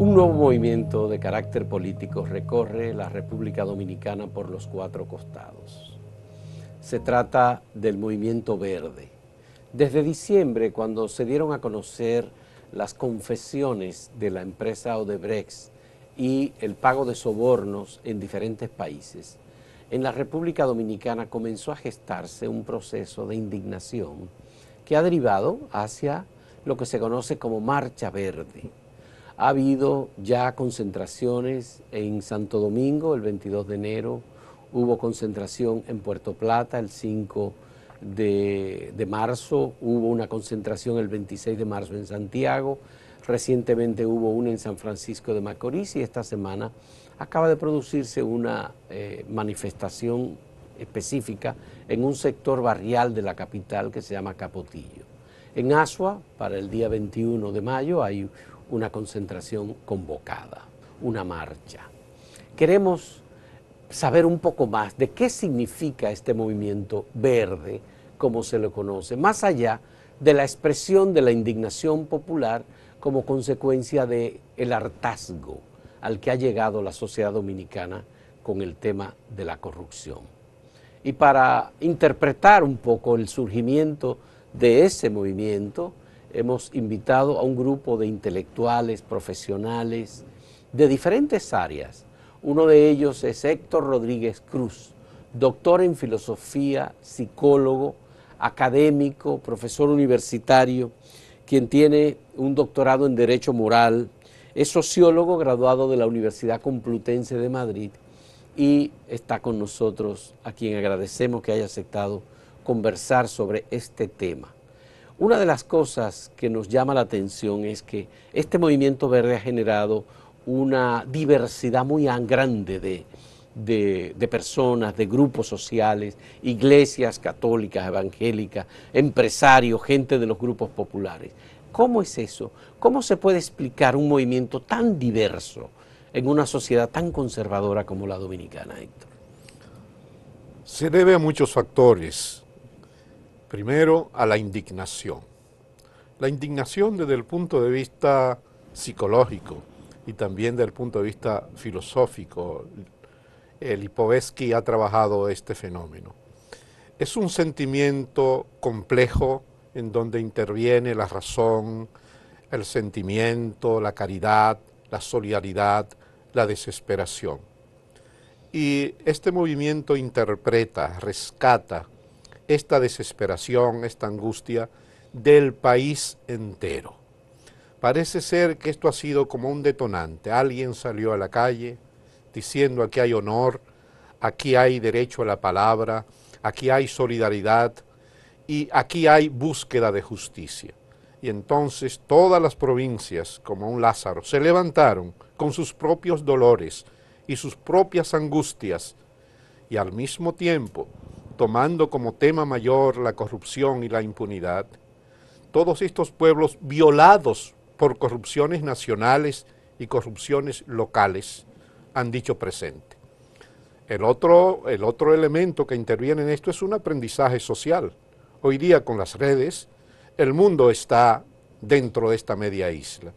Un nuevo movimiento de carácter político recorre la República Dominicana por los cuatro costados. Se trata del movimiento verde. Desde diciembre, cuando se dieron a conocer las confesiones de la empresa Odebrecht y el pago de sobornos en diferentes países, en la República Dominicana comenzó a gestarse un proceso de indignación que ha derivado hacia lo que se conoce como Marcha Verde. Ha habido ya concentraciones en Santo Domingo el 22 de enero, hubo concentración en Puerto Plata el 5 de, marzo, hubo una concentración el 26 de marzo en Santiago, recientemente hubo una en San Francisco de Macorís y esta semana acaba de producirse una eh, manifestación específica en un sector barrial de la capital que se llama Capotillo. En Asua, para el día 21 de mayo, hay una concentración convocada, una marcha. Queremos saber un poco más de qué significa este movimiento verde, como se lo conoce, más allá de la expresión de la indignación popular como consecuencia del hartazgo al que ha llegado la sociedad dominicana con el tema de la corrupción. Y para interpretar un poco el surgimiento de ese movimiento, hemos invitado a un grupo de intelectuales, profesionales, de diferentes áreas. Uno de ellos es Héctor Rodríguez Cruz, doctor en filosofía, psicólogo, académico, profesor universitario, quien tiene un doctorado en Derecho Moral, es sociólogo graduado de la Universidad Complutense de Madrid y está con nosotros, a quien agradecemos que haya aceptado conversar sobre este tema. Una de las cosas que nos llama la atención es que este movimiento verde ha generado una diversidad muy grande de, personas, de grupos sociales, iglesias católicas, evangélicas, empresarios, gente de los grupos populares. ¿Cómo es eso? ¿Cómo se puede explicar un movimiento tan diverso en una sociedad tan conservadora como la dominicana, Héctor? Se debe a muchos factores. Primero, a la indignación. La indignación desde el punto de vista psicológico y también desde el punto de vista filosófico. Lipovetsky ha trabajado este fenómeno. Es un sentimiento complejo en donde interviene la razón, el sentimiento, la caridad, la solidaridad, la desesperación. Y este movimiento interpreta, rescata, esta desesperación, esta angustia del país entero. Parece ser que esto ha sido como un detonante. Alguien salió a la calle diciendo aquí hay honor, aquí hay derecho a la palabra, aquí hay solidaridad y aquí hay búsqueda de justicia. Y entonces todas las provincias, como un Lázaro, se levantaron con sus propios dolores y sus propias angustias y al mismo tiempo tomando como tema mayor la corrupción y la impunidad, todos estos pueblos violados por corrupciones nacionales y corrupciones locales han dicho presente. El otro, el otro elemento que interviene en esto es un aprendizaje social. Hoy día con las redes, el mundo está dentro de esta media isla.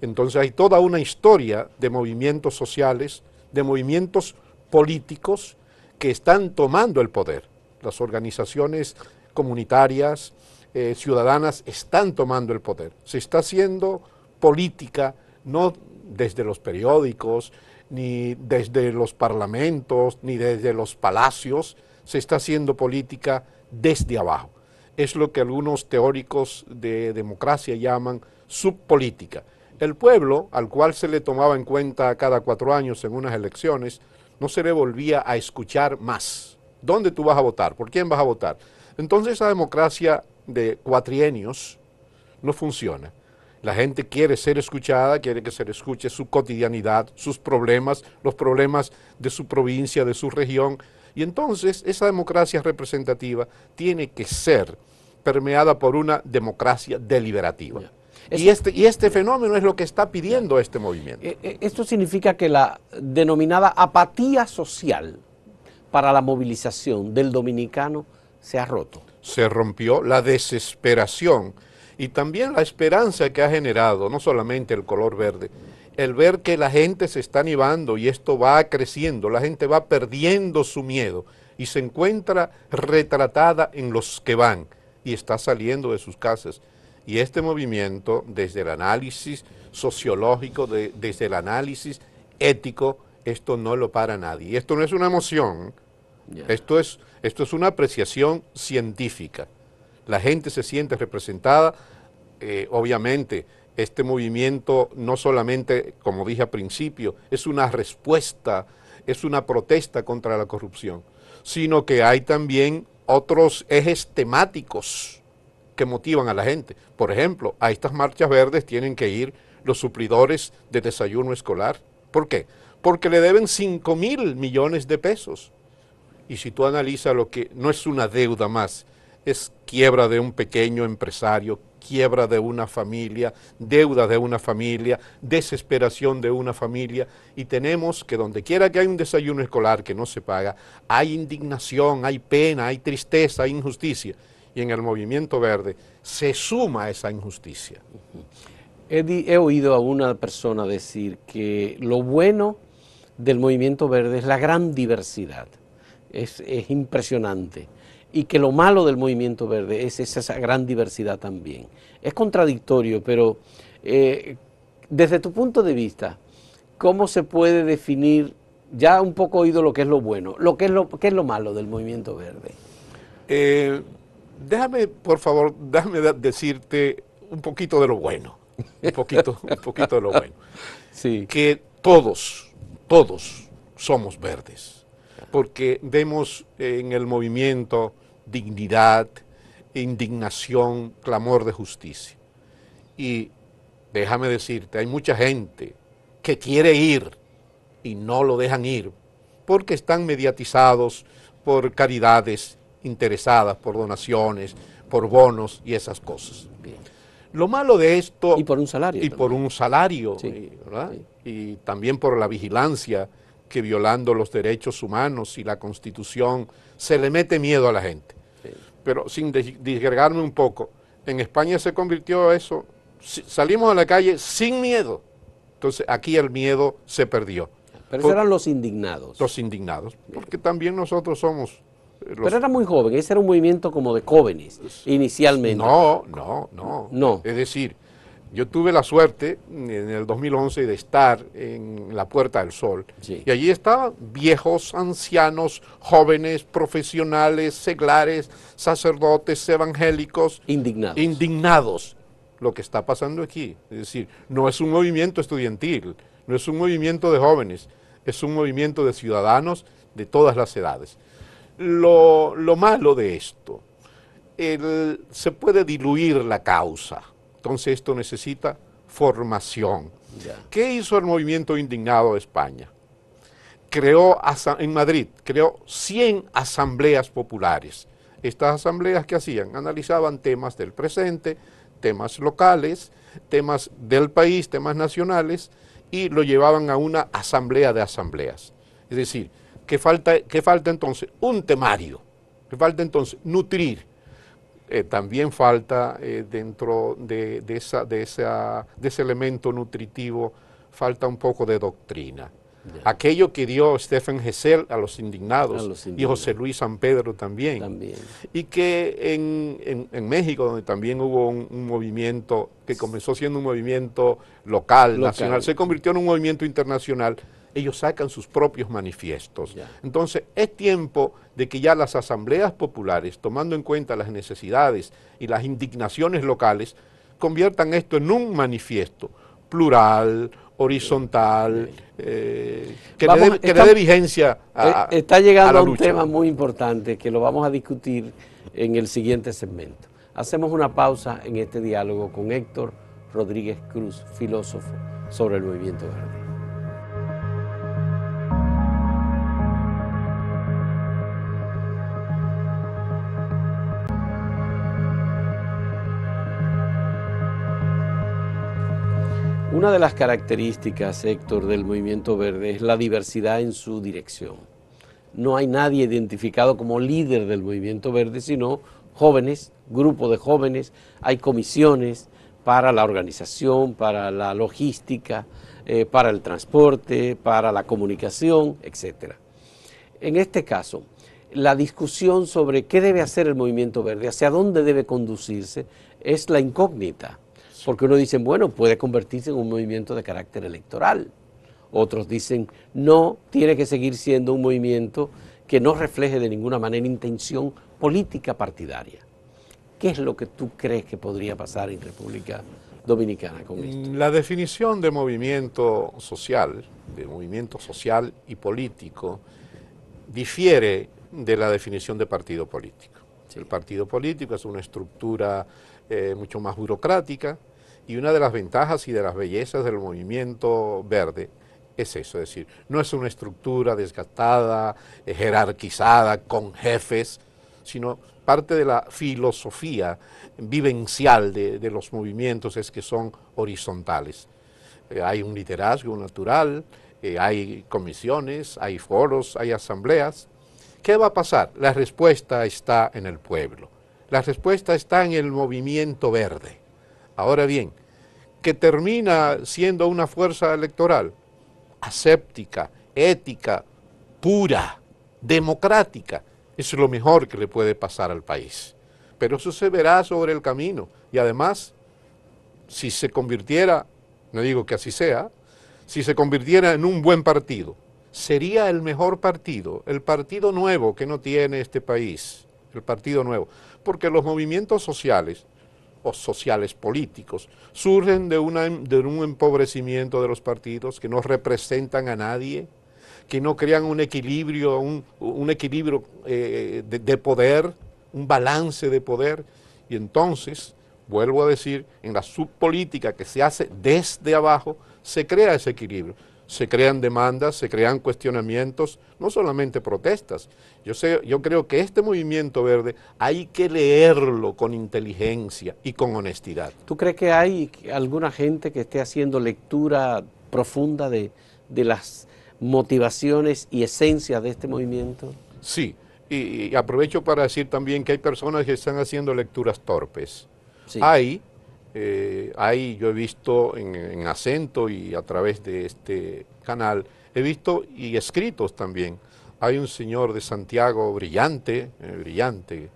Entonces hay toda una historia de movimientos sociales, de movimientos políticos que están tomando el poder las organizaciones comunitarias, eh, ciudadanas, están tomando el poder. Se está haciendo política, no desde los periódicos, ni desde los parlamentos, ni desde los palacios, se está haciendo política desde abajo. Es lo que algunos teóricos de democracia llaman subpolítica. El pueblo, al cual se le tomaba en cuenta cada cuatro años en unas elecciones, no se le volvía a escuchar más dónde tú vas a votar, por quién vas a votar. Entonces esa democracia de cuatrienios no funciona. La gente quiere ser escuchada, quiere que se le escuche su cotidianidad, sus problemas, los problemas de su provincia, de su región. Y entonces esa democracia representativa tiene que ser permeada por una democracia deliberativa. y, este, y este fenómeno es lo que está pidiendo este movimiento. Eh, eh, esto significa que la denominada apatía social para la movilización del dominicano se ha roto. Se rompió la desesperación y también la esperanza que ha generado, no solamente el color verde, el ver que la gente se está animando y esto va creciendo, la gente va perdiendo su miedo y se encuentra retratada en los que van y está saliendo de sus casas. Y este movimiento, desde el análisis sociológico, desde el análisis ético, esto no lo para nadie. Esto no es una emoción, esto, es, esto es una apreciación científica. La gente se siente representada, eh, obviamente este movimiento no solamente, como dije al principio, es una respuesta, es una protesta contra la corrupción, sino que hay también otros ejes temáticos que motivan a la gente. Por ejemplo, a estas marchas verdes tienen que ir los suplidores de desayuno escolar. ¿Por qué? porque le deben 5 mil millones de pesos. Y si tú analizas lo que no es una deuda más, es quiebra de un pequeño empresario, quiebra de una familia, deuda de una familia, desesperación de una familia. Y tenemos que donde quiera que hay un desayuno escolar que no se paga, hay indignación, hay pena, hay tristeza, hay injusticia. Y en el movimiento verde se suma esa injusticia. he oído a una persona decir que lo bueno del movimiento verde es la gran diversidad, es, impresionante. Y que lo malo del movimiento verde es esa gran diversidad también. Es contradictorio, pero eh, desde tu punto de vista, ¿cómo se puede definir, ya un poco oído lo que es lo bueno, lo que es lo, qué es lo malo del movimiento verde? Eh, déjame, por favor, déjame decirte un poquito de lo bueno, un poquito, un poquito de lo bueno. Sí. Que todos, todos somos verdes, porque vemos en el movimiento dignidad, indignación, clamor de justicia. Y déjame decirte, hay mucha gente que quiere ir y no lo dejan ir porque están mediatizados por caridades interesadas, por donaciones, por bonos y esas cosas. Lo malo de esto... Y por un salario. Y por un salario, eh, ¿verdad? y también por la vigilancia que violando los derechos humanos y la constitución se le mete miedo a la gente. Pero sin disgregarme un poco, en España se convirtió eso, salimos a la calle sin miedo. Entonces aquí el miedo se perdió. Pero eran los indignados. Los indignados, porque también nosotros somos... Eh, Pero era muy joven, ese era un movimiento como de jóvenes inicialmente. No, no, no. No. Es decir, yo tuve la suerte mm, en el 2011 de estar en la Puerta del Sol. Y allí estaban viejos, ancianos, jóvenes, profesionales, seglares, sacerdotes, evangélicos. Indignados. Indignados. Lo que está pasando aquí. Es decir, no es un movimiento estudiantil, no es un movimiento de jóvenes, es un movimiento de ciudadanos de todas las edades. Lo, malo de esto, se puede diluir la causa entonces esto necesita formación. ¿Qué hizo el movimiento indignado de España? Creó en Madrid, creó 100 asambleas populares. Estas asambleas que hacían, analizaban temas del presente, temas locales, temas del país, temas nacionales, y lo llevaban a una asamblea de asambleas. Es decir, qué falta, que falta entonces? Un temario, que falta entonces nutrir eh, también falta eh, dentro de, esa, de, esa, de, ese elemento nutritivo, falta un poco de doctrina. Aquello que dio Stephen Gesell a los indignados, y José Luis San Pedro también. Y que en, México, donde también hubo un, movimiento que comenzó siendo un movimiento local, nacional, se convirtió en un movimiento internacional ellos sacan sus propios manifiestos. Entonces, es tiempo de que ya las asambleas populares, tomando en cuenta las necesidades y las indignaciones locales, conviertan esto en un manifiesto plural, horizontal, eh, que, dé, vigencia a vigencia eh, Está llegando a, un tema muy importante que lo vamos a discutir en el siguiente segmento. Hacemos una pausa en este diálogo con Héctor Rodríguez Cruz, filósofo sobre el movimiento verde. Una de las características, Héctor, del movimiento verde es la diversidad en su dirección. No hay nadie identificado como líder del movimiento verde, sino jóvenes, grupo de jóvenes, hay comisiones para la organización, para la logística, eh, para el transporte, para la comunicación, etc. En este caso, la discusión sobre qué debe hacer el movimiento verde, hacia dónde debe conducirse, es la incógnita. Porque unos dicen, bueno, puede convertirse en un movimiento de carácter electoral. Otros dicen, no, tiene que seguir siendo un movimiento que no refleje de ninguna manera intención política partidaria. ¿Qué es lo que tú crees que podría pasar en República Dominicana con esto? La definición de movimiento social, de movimiento social y político, difiere de la definición de partido político. El partido político es una estructura eh, mucho más burocrática, y una de las ventajas y de las bellezas del movimiento verde es eso, es decir, no es una estructura desgastada, eh, jerarquizada, con jefes, sino parte de la filosofía vivencial de, los movimientos es que son horizontales. Eh, hay un liderazgo natural, eh, hay comisiones, hay foros, hay asambleas. ¿Qué va a pasar? La respuesta está en el pueblo. La respuesta está en el movimiento verde. Ahora bien, que termina siendo una fuerza electoral aséptica, ética, pura, democrática, es lo mejor que le puede pasar al país. Pero eso se verá sobre el camino. Y además, si se convirtiera, no digo que así sea, si se convirtiera en un buen partido, sería el mejor partido, el partido nuevo que no tiene este país, el partido nuevo. Porque los movimientos sociales o sociales políticos. Surgen de, una, un empobrecimiento de los partidos que no representan a nadie, que no crean un equilibrio, un, equilibrio eh, de, de poder, un balance de poder. Y entonces, vuelvo a decir, en la subpolítica que se hace desde abajo, se crea ese equilibrio se crean demandas, se crean cuestionamientos, no solamente protestas. Yo, sé, yo creo que este movimiento verde hay que leerlo con inteligencia y con honestidad. ¿Tú crees que hay alguna gente que esté haciendo lectura profunda de, las motivaciones y esencias de este movimiento? Sí, y, aprovecho para decir también que hay personas que están haciendo lecturas torpes. Sí. Hay eh, ahí yo he visto en, acento y a través de este canal, he visto y escritos también. Hay un señor de Santiago brillante, eh, brillante.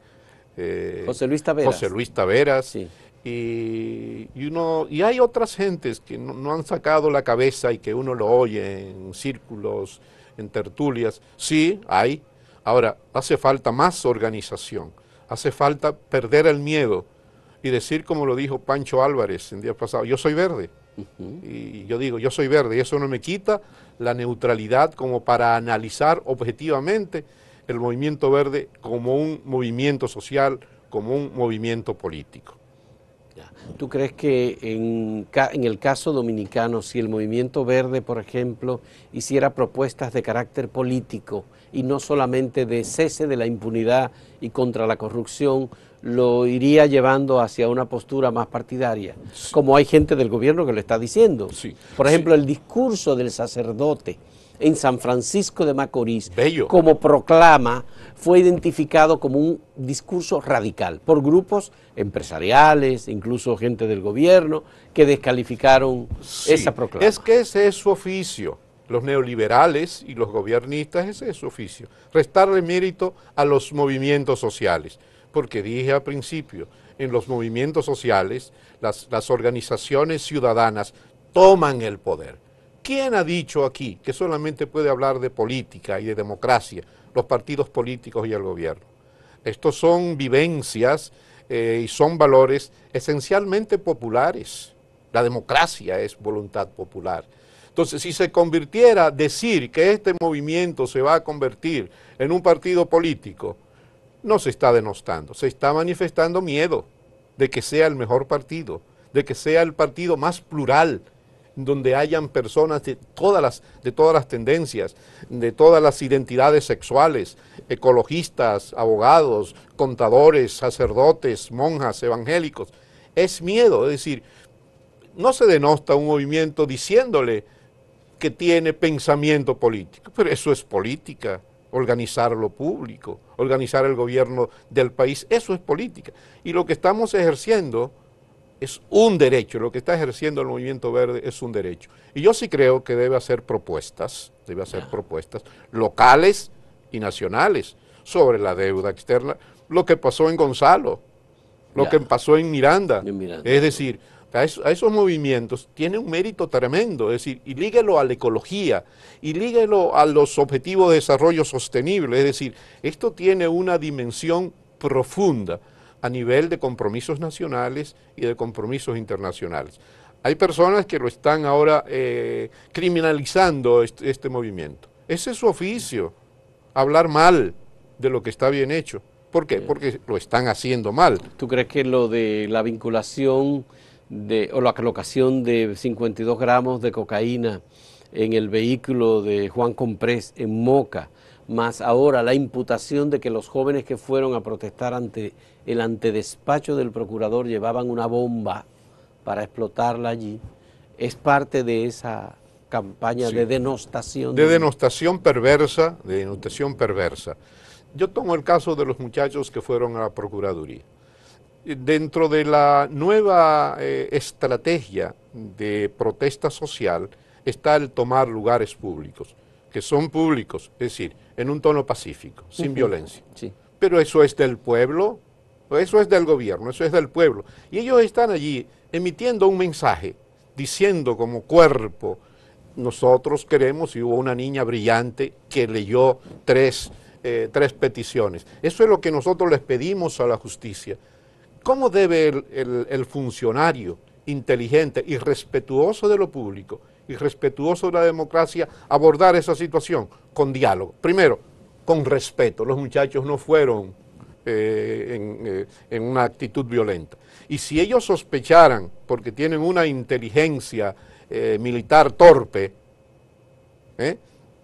Eh, José Luis Taveras. Luis Y, uno, y hay otras gentes que no, han sacado la cabeza y que uno lo oye en círculos, en tertulias. Sí, hay. Ahora, hace falta más organización, hace falta perder el miedo y decir como lo dijo Pancho Álvarez en día pasado, yo soy verde. Y yo digo, yo soy verde y eso no me quita la neutralidad como para analizar objetivamente el movimiento verde como un movimiento social, como un movimiento político. ¿Tú crees que en, en, el caso dominicano, si el movimiento verde, por ejemplo, hiciera propuestas de carácter político y no solamente de cese de la impunidad y contra la corrupción, lo iría llevando hacia una postura más partidaria, como hay gente del gobierno que lo está diciendo. Por ejemplo, el discurso del sacerdote en San Francisco de Macorís, como proclama, fue identificado como un discurso radical por grupos empresariales, incluso gente del gobierno, que descalificaron esa proclama. Es que ese es su oficio los neoliberales y los gobiernistas, ese es su oficio, restarle mérito a los movimientos sociales porque dije al principio, en los movimientos sociales, las, organizaciones ciudadanas toman el poder. ¿Quién ha dicho aquí que solamente puede hablar de política y de democracia los partidos políticos y el gobierno? Estos son vivencias eh, y son valores esencialmente populares. La democracia es voluntad popular. Entonces, si se convirtiera decir que este movimiento se va a convertir en un partido político, no se está denostando, se está manifestando miedo de que sea el mejor partido, de que sea el partido más plural, donde hayan personas de todas las, de todas las tendencias, de todas las identidades sexuales, ecologistas, abogados, contadores, sacerdotes, monjas, evangélicos. Es miedo, es decir, no se denosta un movimiento diciéndole que tiene pensamiento político, pero eso es política organizar lo público, organizar el gobierno del país. Eso es política. Y lo que estamos ejerciendo es un derecho, lo que está ejerciendo el movimiento verde es un derecho. Y yo sí creo que debe hacer propuestas, debe hacer ah. propuestas locales y nacionales sobre la deuda externa, lo que pasó en Gonzalo, lo que pasó en en Miranda. Es decir, a, esos movimientos tiene un mérito tremendo, es decir, y líguelo a la ecología, y líguelo a los objetivos de desarrollo sostenible, es decir, esto tiene una dimensión profunda a nivel de compromisos nacionales y de compromisos internacionales. Hay personas que lo están ahora eh, criminalizando este movimiento. Ese es su oficio, hablar mal de lo que está bien hecho. ¿Por qué? Porque lo están haciendo mal. ¿Tú crees que lo de la vinculación de, o la colocación de 52 gramos de cocaína en el vehículo de Juan Comprés en Moca, más ahora la imputación de que los jóvenes que fueron a protestar ante el antedespacho del procurador llevaban una bomba para explotarla allí, es parte de esa campaña de denostación. De denostación perversa, de denostación perversa. Yo tomo el caso de los muchachos que fueron a la Procuraduría dentro de la nueva eh, estrategia de protesta social está el tomar lugares públicos, que son públicos, es decir, en un tono pacífico, sin violencia. Pero eso es del pueblo, eso es del gobierno, eso es del pueblo. Y ellos están allí emitiendo un mensaje, diciendo como cuerpo, nosotros queremos, y hubo una niña brillante que leyó tres, eh, tres peticiones. Eso es lo que nosotros les pedimos a la justicia ¿Cómo debe el, funcionario inteligente y respetuoso de lo público y respetuoso de la democracia abordar esa situación? Con diálogo. Primero, con respeto. Los muchachos no fueron eh, eh, en, una actitud violenta. Y si ellos sospecharan, porque tienen una inteligencia eh, militar torpe,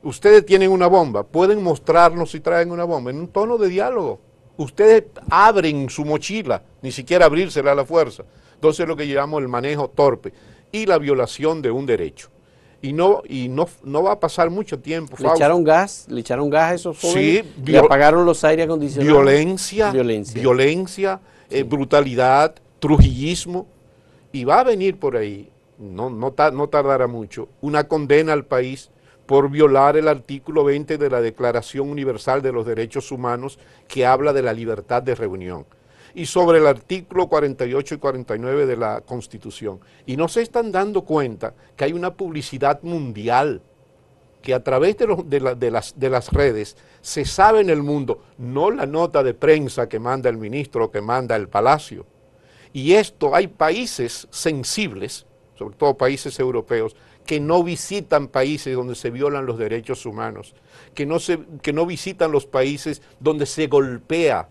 ustedes tienen una bomba, pueden mostrarnos si traen una bomba, en un tono de diálogo ustedes abren su mochila, ni siquiera abrírsela a la fuerza. Entonces es lo que llamamos el manejo torpe y la violación de un derecho. Y no, y no, no va a pasar mucho tiempo. ¿Le echaron gas? ¿Le echaron gas a esos jóvenes? Sí. ¿Le apagaron los aires acondicionados? Violencia, violencia, eh, brutalidad, trujillismo. Y va a venir por ahí, no, no, no tardará mucho, una condena al país por violar el artículo 20 de la Declaración Universal de los Derechos Humanos que habla de la libertad de reunión y sobre el artículo 48 y 49 de la Constitución. Y no se están dando cuenta que hay una publicidad mundial que a través de, las, las, redes se sabe en el mundo, no la nota de prensa que manda el ministro o que manda el palacio. Y esto hay países sensibles sobre todo países europeos, que no visitan países donde se violan los derechos humanos, que no, que no visitan los países donde se golpea,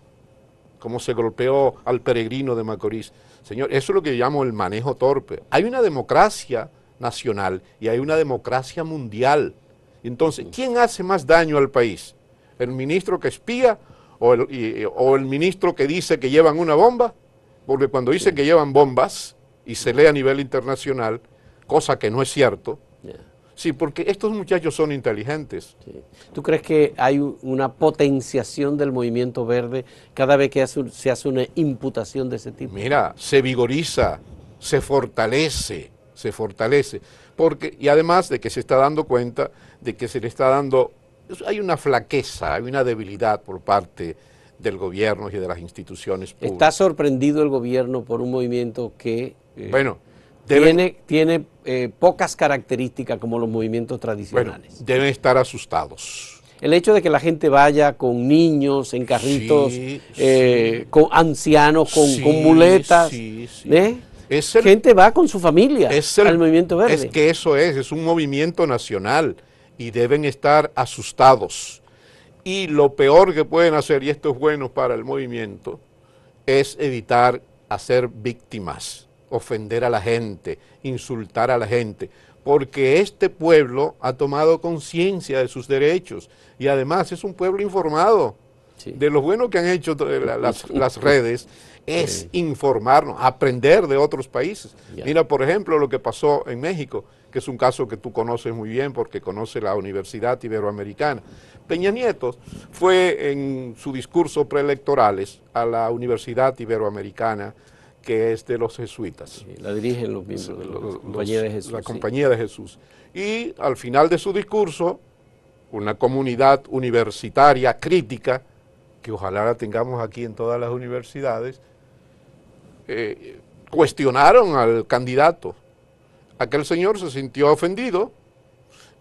como se golpeó al peregrino de Macorís. Señor, eso es lo que llamo el manejo torpe. Hay una democracia nacional y hay una democracia mundial. Entonces, ¿quién hace más daño al país? ¿El ministro que espía o el, o el ministro que dice que llevan una bomba? Porque cuando dice que llevan bombas, y se lee a nivel internacional, cosa que no es cierto. Sí, porque estos muchachos son inteligentes. ¿Tú crees que hay una potenciación del movimiento verde cada vez que se hace una imputación de ese tipo? Mira, se vigoriza, se fortalece, se fortalece. Porque, y además de que se está dando cuenta de que se le está dando, hay una flaqueza, hay una debilidad por parte del gobierno y de las instituciones públicas. ¿Está sorprendido el gobierno por un movimiento que eh, bueno, tiene, eh, pocas características como los movimientos tradicionales. deben estar asustados. El hecho de que la gente vaya con niños en carritos, eh, con ancianos, con, muletas, gente va con su familia es al movimiento verde. Es que eso es, es un movimiento nacional y deben estar asustados. Y lo peor que pueden hacer, y esto es bueno para el movimiento, es evitar hacer víctimas ofender a la gente, insultar a la gente, porque este pueblo ha tomado conciencia de sus derechos y además es un pueblo informado. De lo bueno que han hecho eh, las, redes es informarnos, aprender de otros países. Mira, por ejemplo, lo que pasó en México, que es un caso que tú conoces muy bien porque conoce la Universidad Iberoamericana. Peña Nieto fue en su discurso preelectorales a la Universidad Iberoamericana que es de los jesuitas. La dirigen los miembros de la Compañía de Jesús. Y al final de su discurso, una comunidad universitaria crítica, que ojalá la tengamos aquí en todas las universidades, eh, cuestionaron al candidato. Aquel señor se sintió ofendido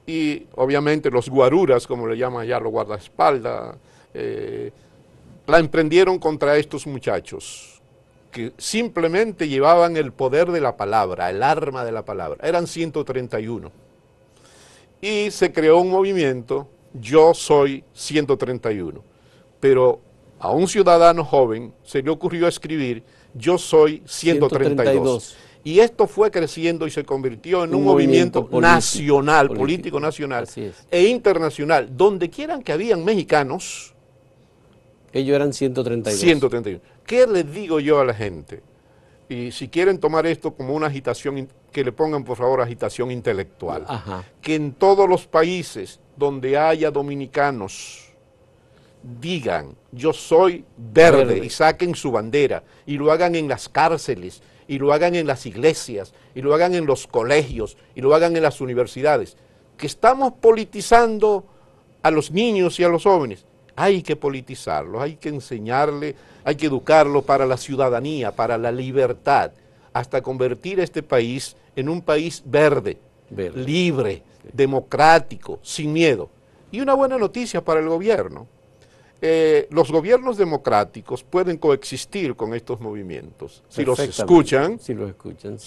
y obviamente los guaruras, como le llaman ya los guardaespaldas, eh, la emprendieron contra estos muchachos que simplemente llevaban el poder de la palabra, el arma de la palabra. Eran 131. Y se creó un movimiento, yo soy 131. Pero a un ciudadano joven se le ocurrió escribir, yo soy 132. Y esto fue creciendo y se convirtió en un, movimiento, nacional, político, nacional e internacional. Donde quieran que habían mexicanos. Ellos eran 132. 131. ¿Qué les digo yo a la gente? Y si quieren tomar esto como una agitación, que le pongan por favor agitación intelectual. Que en todos los países donde haya dominicanos digan yo soy verde y saquen su bandera y lo hagan en las cárceles y lo hagan en las iglesias y lo hagan en los colegios y lo hagan en las universidades. Que estamos politizando a los niños y a los jóvenes. Hay que politizarlo, hay que enseñarle, hay que educarlo para la ciudadanía, para la libertad, hasta convertir este país en un país verde, libre, democrático, sin miedo. Y una buena noticia para el gobierno. Eh, los gobiernos democráticos pueden coexistir con estos movimientos, si los escuchan, si, escuchan,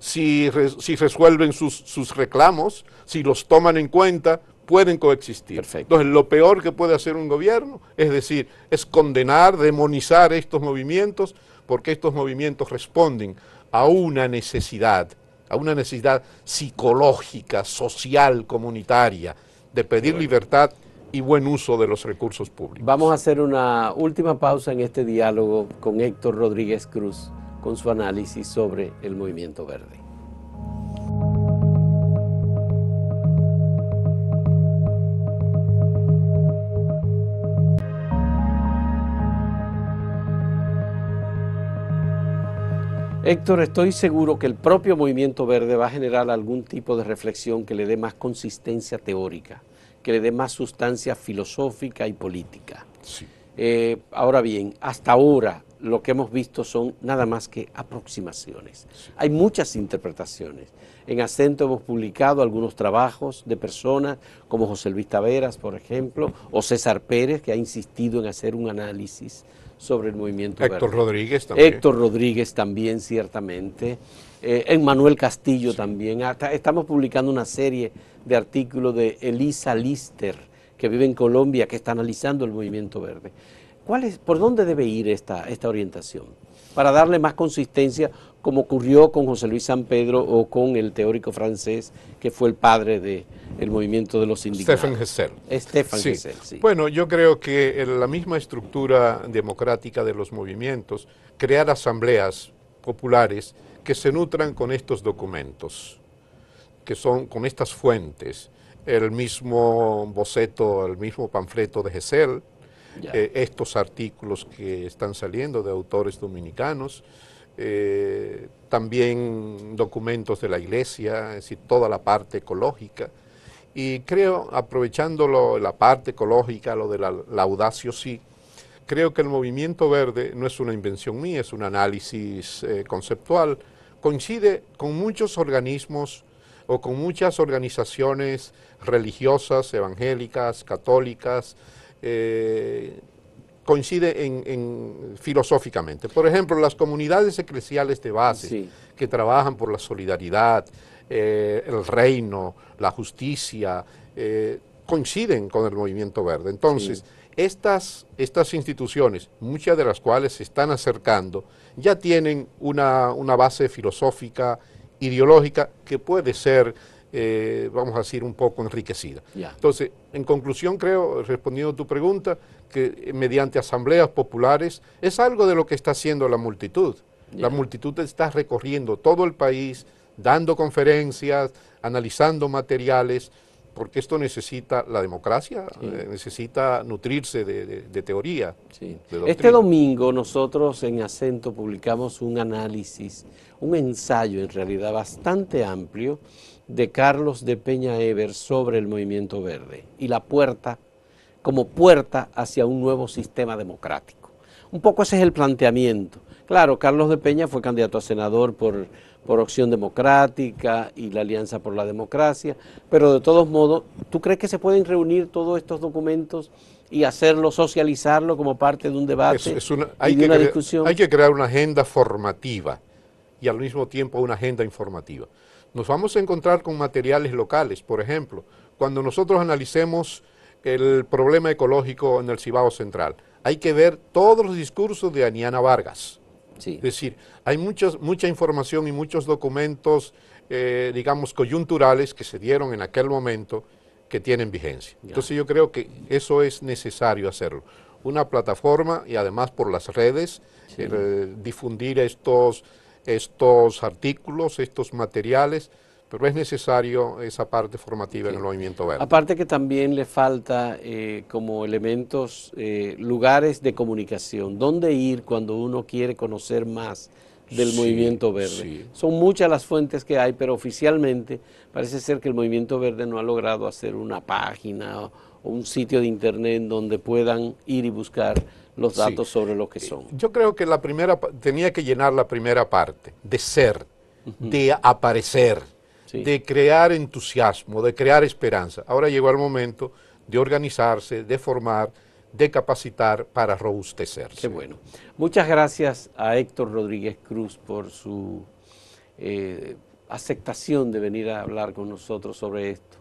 si, resuelven sus reclamos, si los toman en cuenta, pueden coexistir. Entonces, lo peor que puede hacer un gobierno es decir, es condenar, demonizar estos movimientos, porque estos movimientos responden a una necesidad, a una necesidad psicológica, social, comunitaria, de pedir libertad y buen uso de los recursos públicos. Vamos a hacer una última pausa en este diálogo con Héctor Rodríguez Cruz, con su análisis sobre el movimiento verde. Héctor, estoy seguro que el propio movimiento verde va a generar algún tipo de reflexión que le dé más consistencia teórica, que le dé más sustancia filosófica y política. Eh, ahora bien, hasta ahora lo que hemos visto son nada más que aproximaciones. Hay muchas interpretaciones. En Acento hemos publicado algunos trabajos de personas como José Luis Taveras, por ejemplo, o César Pérez, que ha insistido en hacer un análisis sobre el movimiento Héctor Rodríguez también. Héctor Rodríguez también, ciertamente. Eh, Manuel Castillo también. Ah, estamos publicando una serie de artículos de Elisa Lister, que vive en Colombia, que está analizando el movimiento verde. ¿Cuál es, ¿Por dónde debe ir esta, esta orientación? Para darle más consistencia, como ocurrió con José Luis San Pedro o con el teórico francés que fue el padre del el movimiento de los sindicatos. Estefan Hessel. sí. sí. Bueno, yo creo que la misma estructura democrática de los movimientos, crear asambleas populares que se nutran con estos documentos, que son con estas fuentes, el mismo boceto, el mismo panfleto de Hessel, eh, estos artículos que están saliendo de autores dominicanos, eh, también documentos de la iglesia, es decir, toda la parte ecológica. Y creo, aprovechando la parte ecológica, lo de la, audacio sí, creo que el movimiento verde no es una invención mía, es un análisis eh, conceptual. Coincide con muchos organismos o con muchas organizaciones religiosas, evangélicas, católicas, eh, coincide en, filosóficamente. Por ejemplo, las comunidades eclesiales de base que trabajan por la solidaridad, eh, el reino, la justicia, eh, coinciden con el movimiento verde. Entonces, estas, estas instituciones, muchas de las cuales se están acercando, ya tienen una, una base filosófica, ideológica, que puede ser eh, vamos a decir, un poco enriquecida. Entonces, en conclusión, creo, respondiendo a tu pregunta, que mediante asambleas populares es algo de lo que está haciendo la multitud. La multitud está recorriendo todo el país, dando conferencias, analizando materiales, porque esto necesita la democracia, eh, necesita nutrirse de, teoría. este domingo nosotros en Acento publicamos un análisis, un ensayo en realidad bastante amplio de Carlos de Peña Ever sobre el movimiento verde y la puerta como puerta hacia un nuevo sistema democrático. Un poco ese es el planteamiento. Claro, Carlos de Peña fue candidato a senador por, por Opción Democrática y la Alianza por la Democracia, pero de todos modos, ¿tú crees que se pueden reunir todos estos documentos y hacerlo, socializarlo como parte de un debate y de una discusión? Hay que crear una agenda formativa y al mismo tiempo una agenda informativa nos vamos a encontrar con materiales locales. Por ejemplo, cuando nosotros analicemos el problema ecológico en el Cibao Central, hay que ver todos los discursos de Aniana Vargas. Sí. Es decir, hay muchas, mucha información y muchos documentos, eh, digamos, coyunturales que se dieron en aquel momento que tienen vigencia. Entonces yo creo que eso es necesario hacerlo. Una plataforma y además por las redes, eh, difundir estos estos artículos, estos materiales, pero es necesario esa parte formativa en el movimiento verde. Aparte que también le falta eh, como elementos, eh, lugares de comunicación, dónde ir cuando uno quiere conocer más del movimiento verde. Son muchas las fuentes que hay, pero oficialmente parece ser que el movimiento verde no ha logrado hacer una página o, o un sitio de internet donde puedan ir y buscar los datos sobre lo que eh, son. Yo creo que la primera tenía que llenar la primera parte de ser, de aparecer, de crear entusiasmo, de crear esperanza. Ahora llegó el momento de organizarse, de formar, de capacitar para robustecerse. Qué bueno. Muchas gracias a Héctor Rodríguez Cruz por su eh, aceptación de venir a hablar con nosotros sobre esto.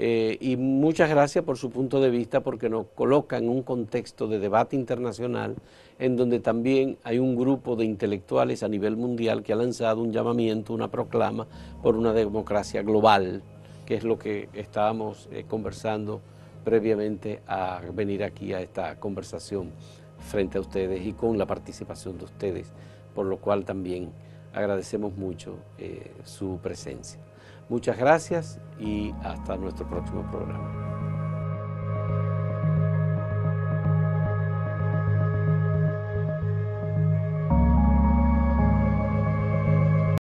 Eh, y muchas gracias por su punto de vista porque nos coloca en un contexto de debate internacional en donde también hay un grupo de intelectuales a nivel mundial que ha lanzado un llamamiento, una proclama por una democracia global, que es lo que estábamos eh, conversando previamente a venir aquí a esta conversación frente a ustedes y con la participación de ustedes, por lo cual también agradecemos mucho eh, su presencia. Muchas gracias y hasta nuestro próximo programa.